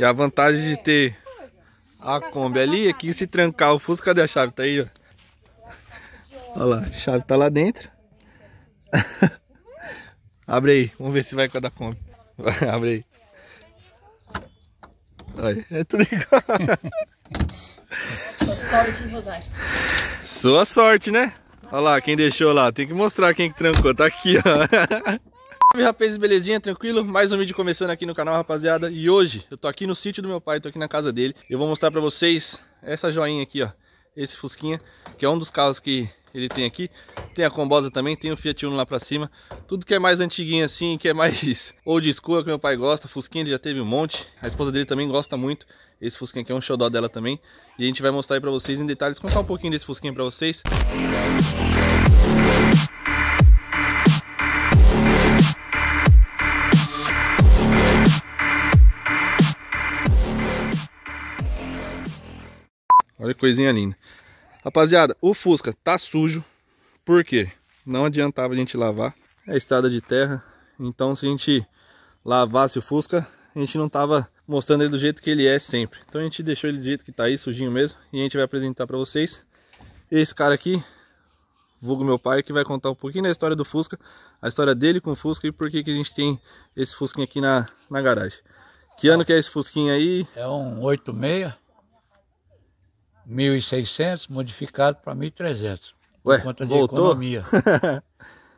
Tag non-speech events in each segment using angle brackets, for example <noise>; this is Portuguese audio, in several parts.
E a vantagem de ter a Kombi ali é que se trancar o Fusca, cadê a chave? Tá aí, ó. Olha lá, a chave tá lá dentro. <laughs> Abre aí, vamos ver se vai com a da Kombi. <laughs> Abre aí. Olha, é tudo igual. Sua sorte Sua sorte, né? Olha lá, quem deixou lá. Tem que mostrar quem que trancou. Tá aqui, ó. <laughs> Salve rapazes, belezinha? Tranquilo? Mais um vídeo começando aqui no canal, rapaziada. E hoje eu tô aqui no sítio do meu pai, tô aqui na casa dele. Eu vou mostrar pra vocês essa joinha aqui, ó. Esse Fusquinha, que é um dos carros que ele tem aqui. Tem a Combosa também, tem o Fiat Uno lá pra cima. Tudo que é mais antiguinho assim, que é mais <laughs> old school, é que meu pai gosta. Fusquinha ele já teve um monte. A esposa dele também gosta muito. Esse Fusquinha aqui é um xodó dela também. E a gente vai mostrar aí pra vocês em detalhes, contar um pouquinho desse Fusquinha pra vocês. Música Olha que coisinha linda. Rapaziada, o Fusca tá sujo. Por quê? Não adiantava a gente lavar. É estrada de terra. Então se a gente lavasse o Fusca, a gente não tava mostrando ele do jeito que ele é sempre. Então a gente deixou ele do jeito que tá aí, sujinho mesmo. E a gente vai apresentar para vocês. Esse cara aqui, vulgo meu pai, que vai contar um pouquinho da história do Fusca. A história dele com o Fusca e por que, que a gente tem esse Fusquinha aqui na, na garagem. Que ano que é esse Fusquinha aí? É um 86. 1.600 modificado para 1.300. Ué, por conta voltou? de economia. <laughs>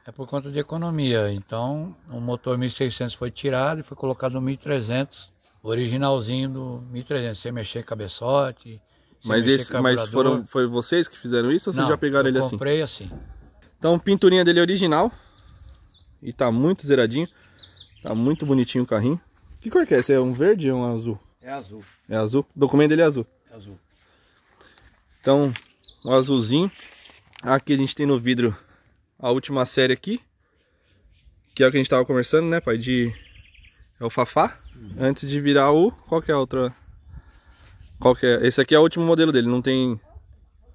é por conta de economia. Então, o motor 1.600 foi tirado e foi colocado no 1.300, originalzinho do 1.300, sem mexer cabeçote, mas mexer esse, Mas foram, foi vocês que fizeram isso ou Não, vocês já pegaram ele assim? eu comprei assim. Então, pinturinha dele é original. E tá muito zeradinho. Tá muito bonitinho o carrinho. Que cor que é? Esse é um verde ou um azul? É azul. É azul? O documento dele é azul? É azul. Então, o azulzinho. Aqui a gente tem no vidro a última série aqui. Que é o que a gente tava conversando, né, pai? De... É o Fafá. Uhum. Antes de virar o... Qual que é a outra? Qual que é? Esse aqui é o último modelo dele, não tem...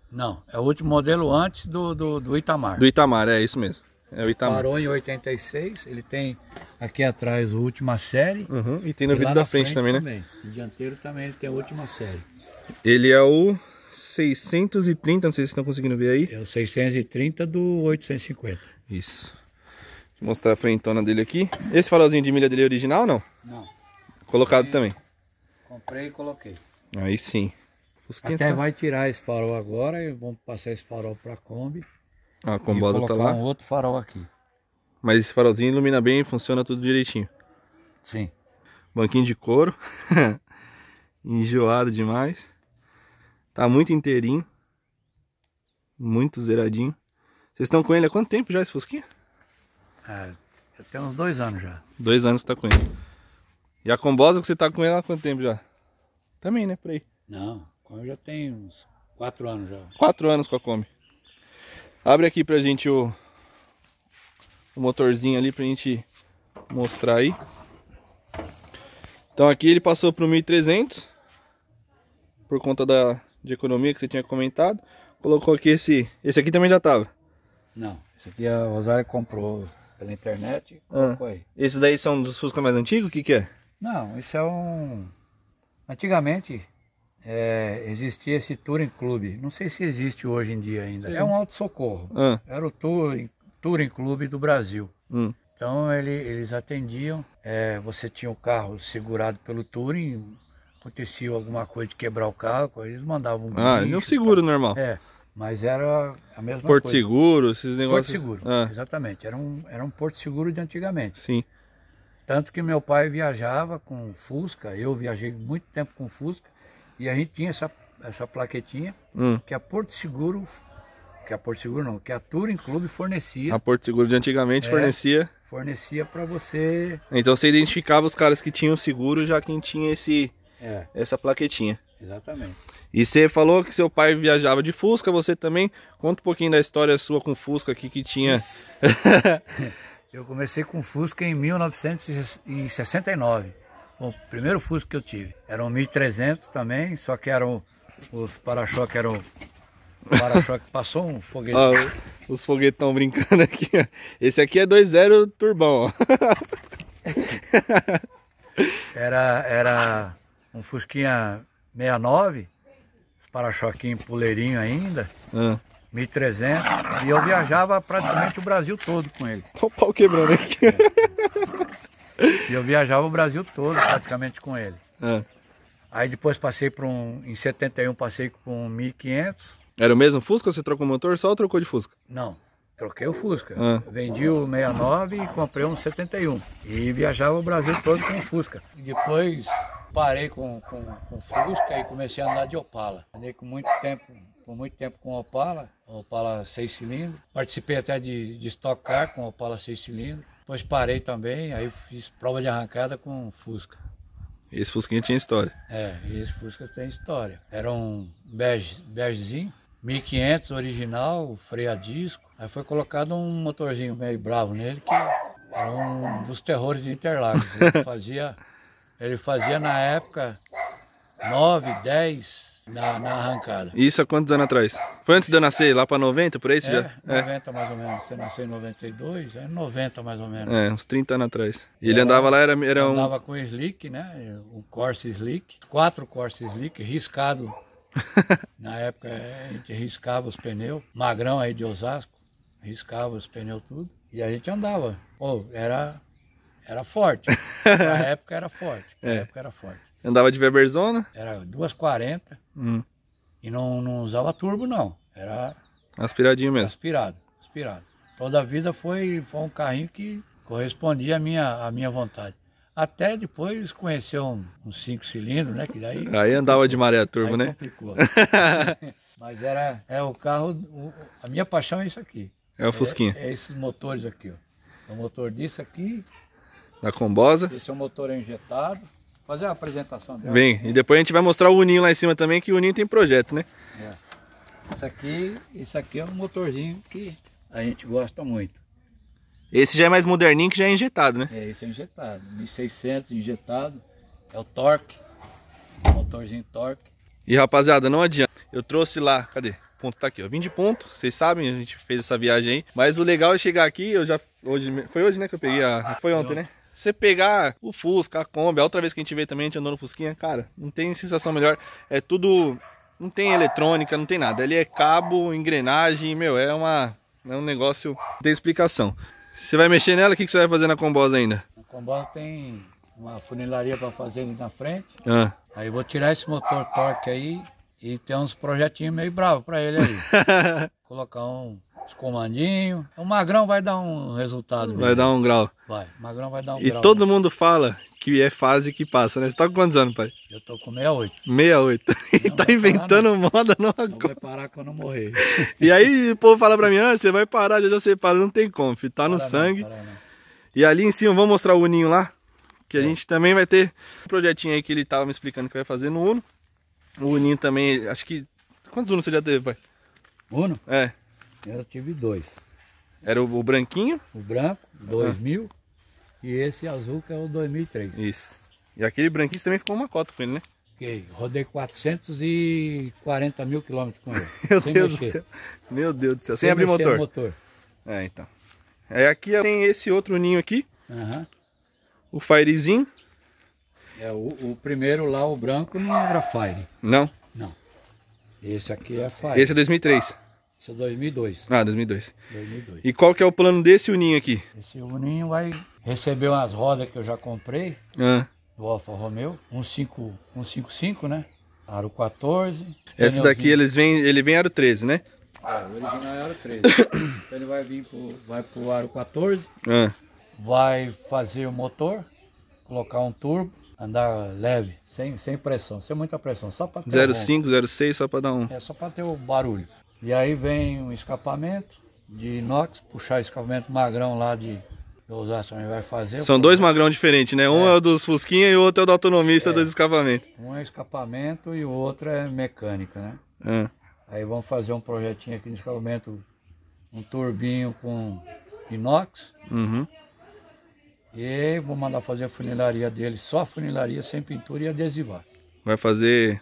Não, é o último modelo antes do, do, do Itamar. Do Itamar, é isso mesmo. É o Itamar. Parou em 86, ele tem aqui atrás a última série. Uhum, e tem no e vidro da frente, frente, também, né? Também. O dianteiro também ele tem a última série. Ele é o 630, não sei se estão conseguindo ver aí. É o 630 do 850. Isso. Deixa eu mostrar a frentona dele aqui. Esse farolzinho de milha dele é original ou não? Não. Colocado também? Comprei e coloquei. Aí sim. Fusquinha Até tá... vai tirar esse farol agora e vamos passar esse farol para a Kombi. Ah, a Kombi tá lá? um outro farol aqui. Mas esse farolzinho ilumina bem, funciona tudo direitinho. Sim. Banquinho de couro. <laughs> Enjoado demais. Tá muito inteirinho. Muito zeradinho. Vocês estão com ele há quanto tempo já esse fusquinha? É, tem uns dois anos já. Dois anos que tá com ele. E a combosa que você tá com ela há quanto tempo já? Também, né? Por aí. Não, eu já tenho uns quatro anos já. Quatro anos com a Kombi. Abre aqui pra gente o, o motorzinho ali pra gente mostrar aí. Então aqui ele passou pro 1300 por conta da de economia que você tinha comentado. Colocou aqui esse. Esse aqui também já tava. Não, esse aqui a é, Rosário comprou pela internet ah, Esses daí são dos Fusca mais antigos? O que, que é? Não, isso é um. Antigamente é, existia esse Touring Clube. Não sei se existe hoje em dia ainda. É Sim. É um auto-socorro. Ah. Era o Touring, touring Clube do Brasil. Hum. Então ele, eles atendiam. É, você tinha o carro segurado pelo Touring, acontecia alguma coisa de quebrar o carro, eles mandavam um Ah, é bicho, um seguro tal. normal. É, mas era a mesma porto coisa. Porto seguro, esses negócios. Porto seguro, ah. exatamente. Era um, era um porto seguro de antigamente. Sim. Tanto que meu pai viajava com Fusca, eu viajei muito tempo com Fusca, e a gente tinha essa, essa plaquetinha hum. que a Porto Seguro, que a Porto Seguro não, que a Touring Clube fornecia. A Porto Seguro de antigamente é, fornecia. Fornecia para você. Então você identificava os caras que tinham seguro já quem tinha esse é. essa plaquetinha. Exatamente. E você falou que seu pai viajava de Fusca, você também. Conta um pouquinho da história sua com Fusca aqui que tinha. <laughs> eu comecei com Fusca em 1969. o primeiro Fusca que eu tive. Era um 1300 também, só que eram os para-choques eram para-choque passou um foguete. Ah, os foguetão brincando aqui. Esse aqui é 2.0 turbão. <laughs> era era um Fusquinha 69, para-choquinho puleirinho ainda, ah. É. 1300, e eu viajava praticamente o Brasil todo com ele. Tô o pau quebrando aqui. É. E eu viajava o Brasil todo praticamente com ele. É. Aí depois passei para um, em 71 passei com um 1500. Era o mesmo Fusca? Você trocou o motor só ou trocou de Fusca? Não, troquei o Fusca. Ah. Vendi o 69 e comprei um 71. E viajava o Brasil todo com o Fusca. E depois parei com, com, com Fusca e comecei a andar de Opala. Andei com muito tempo, por muito tempo com Opala, Opala 6 cilindros. Participei até de, de Stock Car com Opala 6 cilindros. Depois parei também, aí fiz prova de arrancada com Fusca. Esse Fusquinha tinha história? É, esse Fusca tem história. Era um bege, begezinho, 1500 original, freio a disco. Aí foi colocado um motorzinho meio bravo nele, que era um dos terrores de Interlagos. Ele <laughs> fazia ele fazia na época 9, 10 na, na arrancada. Isso há quantos anos atrás? Foi antes de eu nascer, lá para 90, por aí? É, já... 90 é. mais ou menos. Você nasceu em 92, é 90 mais ou menos. É, uns 30 anos atrás. E ele andava lá, era, era um... Andava com slick, né? O Corsa slick, quatro Corsa slick, riscado. <laughs> na época é, a gente riscava os pneus, magrão aí de Osasco, riscava os pneus tudo. E a gente andava. Pô, era era forte. <laughs> Na época era forte. Na é. época era forte. Andava de Weberzona? Era 2,40. Hum. E não, não usava turbo, não. Era. Aspiradinho mesmo. Aspirado, aspirado. Toda a vida foi, foi um carrinho que correspondia à minha, à minha vontade. Até depois conheceu um, um cinco cilindros, né? Que daí, aí andava de maré turbo, né? <laughs> Mas era é o carro, o, a minha paixão é isso aqui. É o é Fusquinha. É, é esses motores aqui, ó. O motor disso aqui da combosa. Esse é um motor injetado. Fazer a apresentação dela. Vem, e depois a gente vai mostrar o Uninho lá em cima também, que o Uninho tem projeto, né? É. Isso aqui, esse aqui é um motorzinho que a gente gosta muito. Esse já é mais moderninho que já é injetado, né? É, esse é injetado. 1600 injetado. É o torque. Motorzinho torque. E rapaziada, não adianta. Eu trouxe lá, cadê? O ponto tá aqui, ó. Vim de ponto, vocês sabem, a gente fez essa viagem aí. Mas o legal é chegar aqui, eu já. Hoje, foi hoje, né, que eu peguei a. Foi ontem, né? Você pegar o Fusca, a Kombi, a outra vez que a gente veio também, a gente andou no Fusquinha, cara, não tem sensação melhor. É tudo. Não tem eletrônica, não tem nada. Ele é cabo, engrenagem, meu, é uma. É um negócio. Tem explicação. Você vai mexer nela, o que, você vai fazer na combosa ainda? Na combosa tem uma funilaria para fazer ali na frente. Ah. Aí vou tirar esse motor torque aí e ter uns projetinhos meio bravo para ele aí. <laughs> Colocar um os comandinhos. O magrão vai dar um resultado. Vai mesmo. dar um grau. Vai, o magrão vai dar um e grau. E todo mundo fala que é fase que passa, né? Você tá com quantos anos, pai? Eu tô com 68. 68. E <laughs> tá inventando parar, moda não agora. Vai parar né? quando eu morrer. <laughs> E aí o povo fala pra mim, ah, você vai parar, já, já você para. Não tem como, filho. Tá para no não, sangue. e ali em cima, vamos mostrar o uninho lá? Que é. a gente também vai ter um projetinho aí que ele tava me explicando que vai fazer no Uno. O Uninho também, acho que... Quantos Uno você já teve, pai? Uno? É. Eu tive dois. Era o, o branquinho? O branco, 2000. Uhum. Ah. E esse azul que é o 2003. Isso. E aquele branquinho também ficou uma cota com ele, né? Fiquei. Rodei 440 mil quilômetros com ele. <laughs> Meu Deus mexer. do céu. Meu Deus do céu. Sem, sem abrir motor. motor. É, então. É, aqui tem esse outro ninho aqui. Uhum. O Firezinho. É, o, o, primeiro lá, o branco, não era Fire. Não? Não. Esse aqui é Fire. Esse é 2003. Isso é 2002. Ah, 2002. 2002. E qual que é o plano desse uninho aqui? Esse uninho vai receber umas rodas que eu já comprei. Ah. Do Alfa Romeo. 155, né? Aro 14. Essa daqui eles vêm, ele vem aro 13, né? Ah, o original é aro 13. <coughs> então ele vai vir pro, vai pro aro 14. Ah. Vai fazer o motor, colocar um turbo, andar leve. Sem, sem pressão, sem muita pressão, só para ter 05, 06, só para dar um. É, só para ter o barulho. E aí vem um escapamento de inox, puxar escapamento magrão lá de Osasco também vai fazer. São dois magrão diferentes, né? Um é, é o dos Fusquinha e o outro é o do autonomista é. dos escapamentos. Um é escapamento e o outro é mecânica, né? É. Aí vamos fazer um projetinho aqui de escapamento, um turbinho com inox. Uhum. E vou mandar fazer a funilaria dele, só a funilaria, sem pintura e adesivar. Vai fazer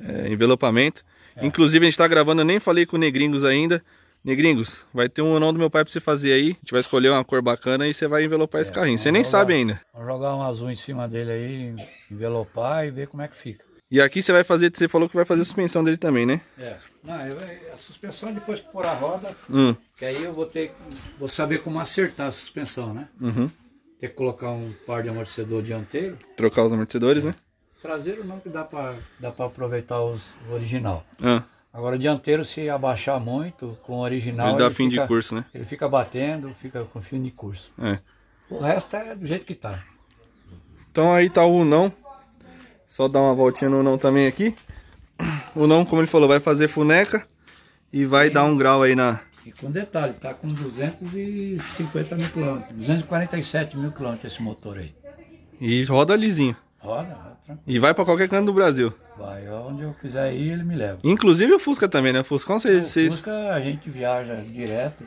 é, envelopamento. É. Inclusive a gente está gravando, eu nem falei com o Negringos ainda. Negringos, vai ter um anão do meu pai para você fazer aí. A gente vai escolher uma cor bacana e você vai envelopar é, esse carrinho. Você nem jogar, sabe ainda. Vou jogar um azul em cima dele aí, envelopar e ver como é que fica. E aqui você vai fazer, você falou que vai fazer a suspensão dele também, né? É. Não, eu, é, a suspensão é depois que pôr a roda, hum. que aí eu vou ter, vou saber como acertar a suspensão, né? Uhum ter que colocar um par de amortecedor dianteiro. Trocar os amortecedores, né? É. Traseiro não, que dá pra, dá pra aproveitar os o original. Ah. Agora, dianteiro, se abaixar muito com o original. Ele dá ele fim fica, de curso, né? Ele fica batendo, fica com fim de curso. É. O resto é do jeito que tá. Então aí tá o não. Só dar uma voltinha no não também aqui. O não, como ele falou, vai fazer funeca e vai Sim. dar um grau aí na, e com detalhe, está com 250 mil quilômetros, 247 mil quilômetros esse motor aí. E roda lisinho. Roda, roda E vai para qualquer canto do Brasil. Vai, onde eu quiser ir, ele me leva. Inclusive o Fusca também, né? O Fuscão, vocês... O Fusca a gente viaja direto,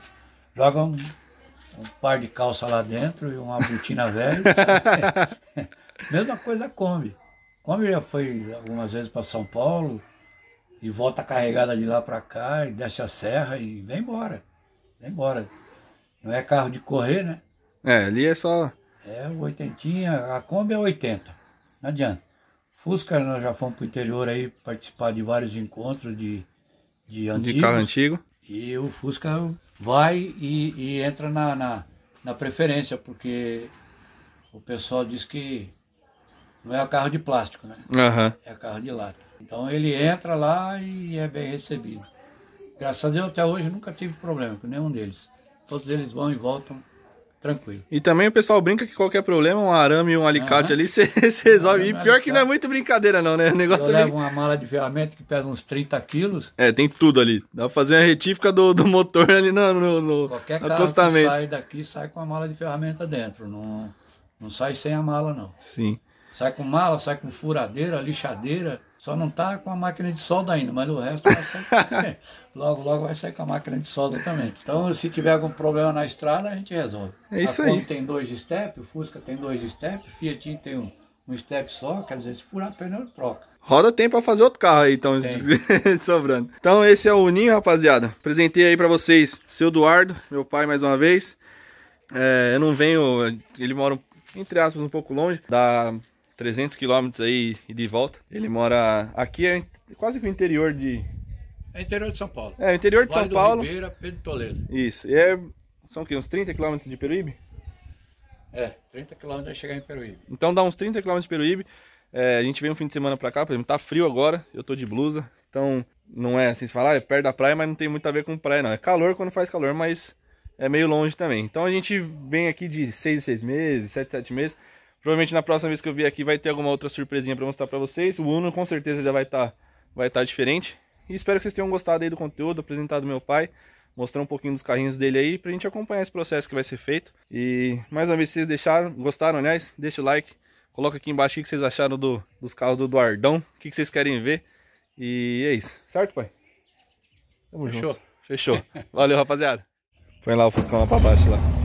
joga um, um par de calça lá dentro e uma botina velha. <laughs> <laughs> Mesma coisa a Kombi. Kombi já foi algumas vezes para São Paulo, e volta carregada de lá para cá e desce a serra e vem embora. Vem embora. Não é carro de correr, né? É, ali é só. É, o oitentinha, a Kombi é 80. Não adianta. Fusca, nós já fomos pro interior aí participar de vários encontros de, de antigos. De carro antigo. E o Fusca vai e, e entra na, na, na preferência, porque o pessoal diz que não é carro de plástico, né? Uhum. É carro de lata. Então ele entra lá e é bem recebido. Graças a Deus até hoje nunca tive problema com nenhum deles. Todos eles vão e voltam tranquilo. E também o pessoal brinca que qualquer problema, um arame e um alicate uhum. ali, você <laughs> resolve. E pior que não é muito brincadeira não, né? O negócio Eu ali... levo uma mala de ferramenta que pesa uns 30 quilos. É, tem tudo ali. Dá pra fazer a retífica do, do motor ali no, no, no Qualquer carro que sai daqui, sai com a mala de ferramenta dentro. Não, não sai sem a mala, não. Sim. Sai com mala, sai com furadeira, lixadeira. Só não tá com a máquina de solda ainda, mas o resto vai sair. <laughs> logo, logo vai sair com a máquina de solda também. Então, se tiver algum problema na estrada, a gente resolve. É isso a aí. tem dois step, o Fusca tem dois step, o Fiat tem um, um step só, quer dizer, se furar pneu, troca. Roda tempo para fazer outro carro aí, então, <laughs> sobrando. Então, esse é o Ninho, rapaziada. Apresentei aí para vocês, seu Eduardo, meu pai, mais uma vez. É, eu não venho, ele mora, entre aspas, um pouco longe da 300 quilômetros aí e de volta. Ele mora aqui, é quase que o interior de... É interior de São Paulo. É, interior de vale São Paulo. Ribeira, Pedro Toledo. Isso. E é, são o quê? Uns 30 quilômetros de Peruíbe? É, 30 quilômetros chegar em Peruíbe. Então dá uns 30 quilômetros de Peruíbe. É, a gente vem um fim de semana pra cá, por exemplo, tá frio agora, eu tô de blusa, então não é assim, se falar, é perto da praia, mas não tem muito a ver com praia não. É calor quando faz calor, mas é meio longe também. Então a gente vem aqui de 6 em 6 meses, 7 em 7 meses, Provavelmente na próxima vez que eu vier aqui vai ter alguma outra surpresinha pra mostrar pra vocês. O Uno com certeza já vai estar tá, vai tá diferente. E espero que vocês tenham gostado aí do conteúdo apresentado do meu pai. Mostrar um pouquinho dos carrinhos dele aí pra gente acompanhar esse processo que vai ser feito. E mais uma vez, se vocês deixaram, gostaram, aliás, deixa o like. Coloca aqui embaixo o que vocês acharam do, dos carros do Duardão. O que vocês querem ver. E é isso. Certo, pai? Tamo Fechou. Junto. Fechou. Valeu, rapaziada. Põe lá o Fuscão lá pra baixo lá.